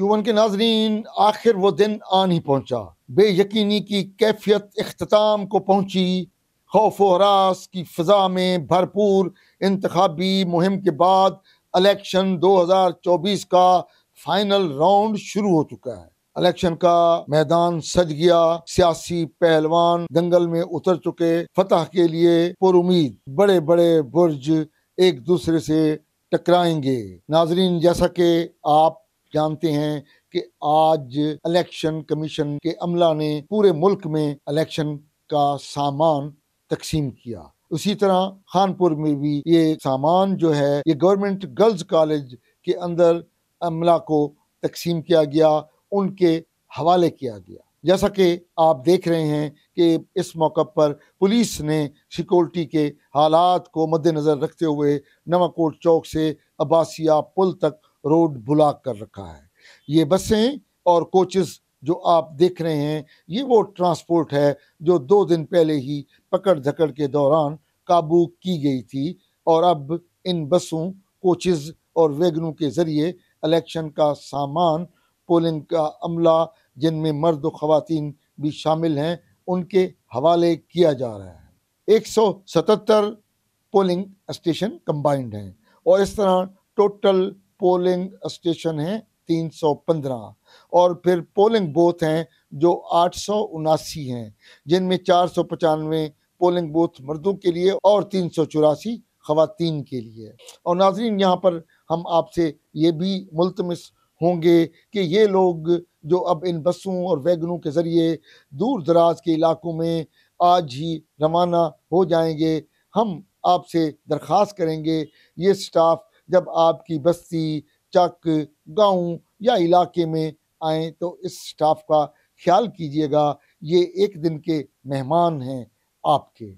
Cuban के नाजरीन आखिर वो दिन नहीं ही बे बेयकीनी की कैफियत अख्ताम को पहुंची खौफ वरास की फ़ा में भरपूर इंतबी मुहिम के बाद इलेक्शन 2024 का फाइनल राउंड शुरू हो चुका है इलेक्शन का मैदान सज गया सियासी पहलवान दंगल में उतर चुके फतह के लिए पुरुद बड़े बड़े बुर्ज एक दूसरे से टकराएंगे नाजरीन जैसा कि आप जानते हैं कि आज इलेक्शन कमीशन के अमला ने पूरे मुल्क में इलेक्शन का सामान तकसीम किया उसी तरह खानपुर में भी ये सामान जो है ये गवर्नमेंट गर्ल्स कॉलेज के अंदर अमला को तकसीम किया गया उनके हवाले किया गया जैसा कि आप देख रहे हैं कि इस मौका पर पुलिस ने सिक्योरिटी के हालात को मद्देनज़र रखते हुए नवाकोट चौक से अबासिया पुल तक रोड ब्लॉक कर रखा है ये बसें और कोचेस जो आप देख रहे हैं ये वो ट्रांसपोर्ट है जो दो दिन पहले ही पकड़ धकड़ के दौरान काबू की गई थी और अब इन बसों कोचेज और वैगनों के ज़रिए इलेक्शन का सामान पोलिंग का अमला जिनमें मर्द व ख़वान भी शामिल हैं उनके हवाले किया जा रहा है एक सौ सतहत्तर पोलिंग स्टेशन कंबाइंड हैं और इस तरह टोटल पोलिंग स्टेशन हैं 315 और फिर पोलिंग बूथ हैं जो आठ हैं जिनमें चार सौ पचानवे पोलिंग बूथ मर्दों के लिए और तीन सौ चौरासी खातन के लिए और नाजरीन यहाँ पर हम आपसे ये भी मुलतमस होंगे कि ये लोग जो अब इन बसों और वैगनों के ज़रिए दूर दराज के इलाकों में आज ही रवाना हो जाएंगे हम आपसे दरख्वास्त करेंगे ये स्टाफ जब आपकी बस्ती चक गांव या इलाके में आए तो इस स्टाफ का ख्याल कीजिएगा ये एक दिन के मेहमान हैं आपके